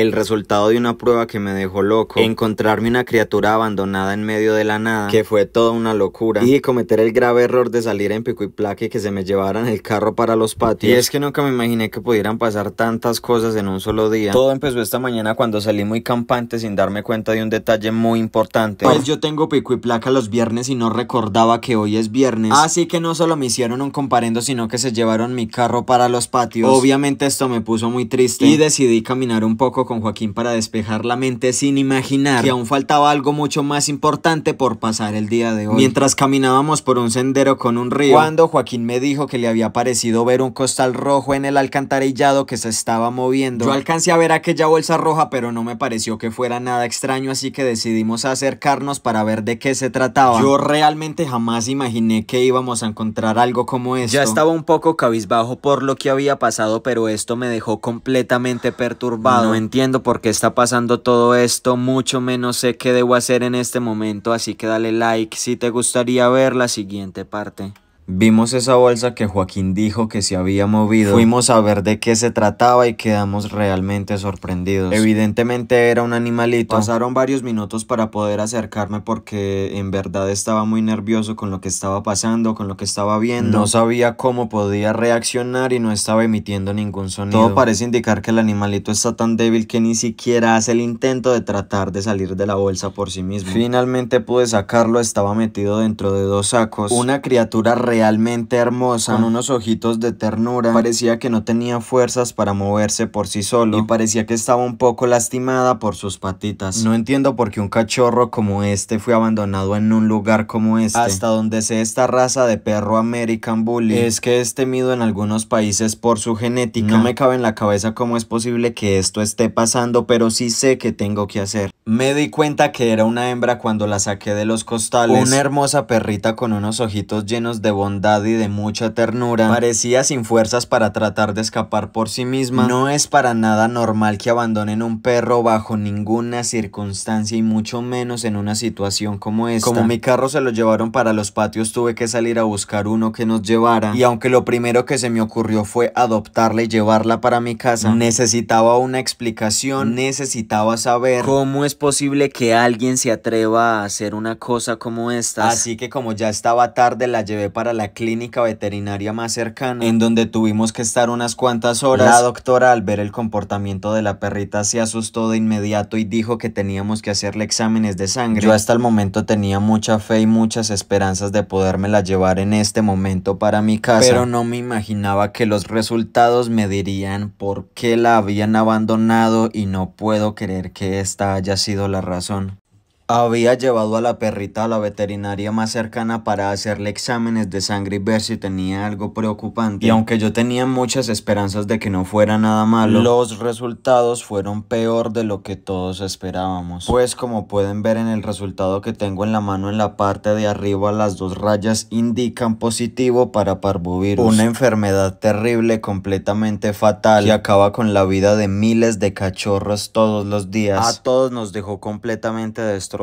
el resultado de una prueba que me dejó loco, encontrarme una criatura abandonada en medio de la nada, que fue toda una locura, y cometer el grave error de salir en pico y placa y que se me llevaran el carro para los patios. Y es que nunca me imaginé que pudieran pasar tantas cosas en un solo día. Todo empezó esta mañana cuando salí muy campante sin darme cuenta de un detalle muy importante. Pues yo tengo pico y placa los viernes y no recordaba que hoy es viernes. Así que no solo me hicieron un comparendo, sino que se llevaron mi carro para los patios. Obviamente esto me puso muy triste y decidí caminar un poco con Joaquín para despejar la mente sin imaginar que aún faltaba algo mucho más importante por pasar el día de hoy. Mientras caminábamos por un sendero con un río, cuando Joaquín me dijo que le había parecido ver un costal rojo en el alcantarillado que se estaba moviendo, yo alcancé a ver aquella bolsa roja pero no me pareció que fuera nada extraño así que decidimos acercarnos para ver de qué se trataba. Yo realmente jamás imaginé que íbamos a encontrar algo como esto. Ya estaba un poco cabizbajo por lo que había pasado pero esto me dejó completamente perturbado. Porque está pasando todo esto, mucho menos sé qué debo hacer en este momento, así que dale like si te gustaría ver la siguiente parte. Vimos esa bolsa que Joaquín dijo que se había movido. Fuimos a ver de qué se trataba y quedamos realmente sorprendidos. Evidentemente era un animalito. Pasaron varios minutos para poder acercarme porque en verdad estaba muy nervioso con lo que estaba pasando, con lo que estaba viendo. No sabía cómo podía reaccionar y no estaba emitiendo ningún sonido. Todo parece indicar que el animalito está tan débil que ni siquiera hace el intento de tratar de salir de la bolsa por sí mismo. Finalmente pude sacarlo, estaba metido dentro de dos sacos. Una criatura realmente hermosa, ah. con unos ojitos de ternura. Parecía que no tenía fuerzas para moverse por sí solo y parecía que estaba un poco lastimada por sus patitas. No entiendo por qué un cachorro como este fue abandonado en un lugar como este. Hasta donde sé esta raza de perro American Bully es que es temido en algunos países por su genética. No me cabe en la cabeza cómo es posible que esto esté pasando, pero sí sé que tengo que hacer. Me di cuenta que era una hembra cuando la saqué de los costales. Una hermosa perrita con unos ojitos llenos de bondad y de mucha ternura. Parecía sin fuerzas para tratar de escapar por sí misma. No es para nada normal que abandonen un perro bajo ninguna circunstancia y mucho menos en una situación como esta. Como mi carro se lo llevaron para los patios, tuve que salir a buscar uno que nos llevara. Y aunque lo primero que se me ocurrió fue adoptarla y llevarla para mi casa, mm. necesitaba una explicación, necesitaba saber cómo es posible que alguien se atreva a hacer una cosa como esta. Así que como ya estaba tarde, la llevé para la clínica veterinaria más cercana, en donde tuvimos que estar unas cuantas horas. La doctora al ver el comportamiento de la perrita se asustó de inmediato y dijo que teníamos que hacerle exámenes de sangre. Yo hasta el momento tenía mucha fe y muchas esperanzas de poderme la llevar en este momento para mi casa, pero no me imaginaba que los resultados me dirían por qué la habían abandonado y no puedo creer que esta haya sido sido la razón había llevado a la perrita a la veterinaria más cercana para hacerle exámenes de sangre y ver si tenía algo preocupante. Y aunque yo tenía muchas esperanzas de que no fuera nada malo, los resultados fueron peor de lo que todos esperábamos. Pues como pueden ver en el resultado que tengo en la mano en la parte de arriba, las dos rayas indican positivo para parvovirus. Una enfermedad terrible, completamente fatal, que acaba con la vida de miles de cachorros todos los días. A todos nos dejó completamente destruidos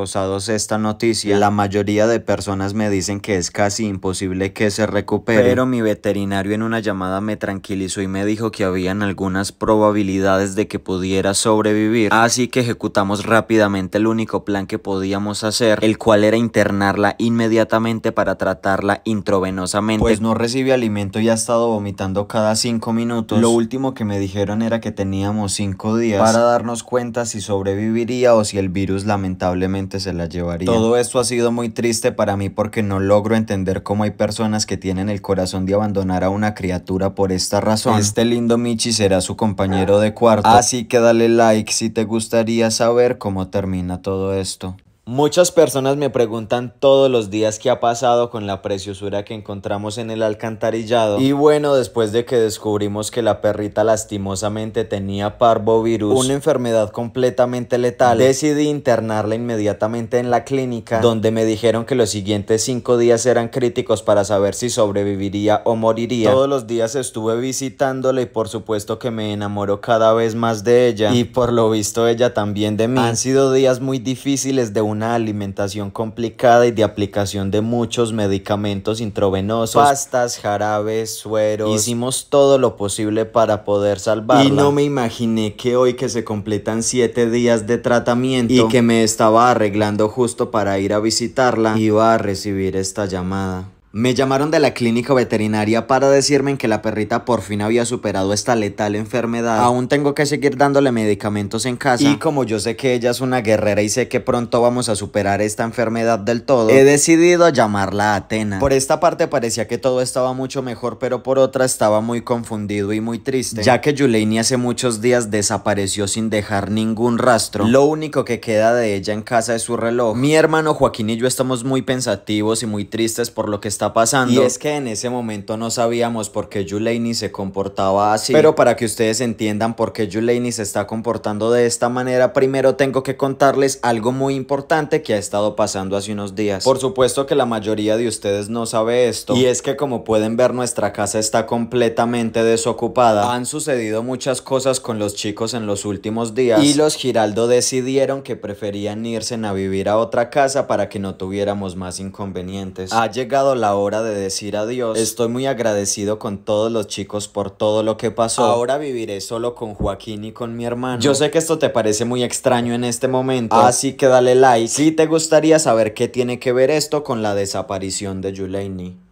esta noticia. La mayoría de personas me dicen que es casi imposible que se recupere. Pero mi veterinario en una llamada me tranquilizó y me dijo que habían algunas probabilidades de que pudiera sobrevivir. Así que ejecutamos rápidamente el único plan que podíamos hacer, el cual era internarla inmediatamente para tratarla intravenosamente. Pues no recibe alimento y ha estado vomitando cada cinco minutos. Lo último que me dijeron era que teníamos cinco días para darnos cuenta si sobreviviría o si el virus lamentablemente se la llevaría. Todo esto ha sido muy triste para mí porque no logro entender cómo hay personas que tienen el corazón de abandonar a una criatura por esta razón. Este lindo Michi será su compañero de cuarto, así que dale like si te gustaría saber cómo termina todo esto. Muchas personas me preguntan todos los días qué ha pasado con la preciosura que encontramos en el alcantarillado. Y bueno, después de que descubrimos que la perrita lastimosamente tenía parvovirus, una enfermedad completamente letal, decidí internarla inmediatamente en la clínica, donde me dijeron que los siguientes cinco días eran críticos para saber si sobreviviría o moriría. Todos los días estuve visitándola y por supuesto que me enamoro cada vez más de ella. Y por lo visto ella también de mí. Han sido días muy difíciles de un una alimentación complicada y de aplicación de muchos medicamentos intravenosos, pastas, jarabes, sueros. Hicimos todo lo posible para poder salvarla. Y no me imaginé que hoy que se completan siete días de tratamiento y que me estaba arreglando justo para ir a visitarla, iba a recibir esta llamada. Me llamaron de la clínica veterinaria para decirme que la perrita por fin había superado esta letal enfermedad. Aún tengo que seguir dándole medicamentos en casa. Y como yo sé que ella es una guerrera y sé que pronto vamos a superar esta enfermedad del todo, he decidido llamarla Atena. Por esta parte parecía que todo estaba mucho mejor, pero por otra estaba muy confundido y muy triste, ya que Yuleini hace muchos días desapareció sin dejar ningún rastro. Lo único que queda de ella en casa es su reloj. Mi hermano Joaquín y yo estamos muy pensativos y muy tristes por lo que está pasando. Y es que en ese momento no sabíamos por qué Yulaini se comportaba así. Pero para que ustedes entiendan por qué Yulaini se está comportando de esta manera, primero tengo que contarles algo muy importante que ha estado pasando hace unos días. Por supuesto que la mayoría de ustedes no sabe esto. Y es que como pueden ver, nuestra casa está completamente desocupada. Han sucedido muchas cosas con los chicos en los últimos días. Y los Giraldo decidieron que preferían irse a vivir a otra casa para que no tuviéramos más inconvenientes. Ha llegado la hora de decir adiós. Estoy muy agradecido con todos los chicos por todo lo que pasó. Ahora viviré solo con Joaquín y con mi hermano. Yo sé que esto te parece muy extraño en este momento, así que dale like si te gustaría saber qué tiene que ver esto con la desaparición de Yulaini.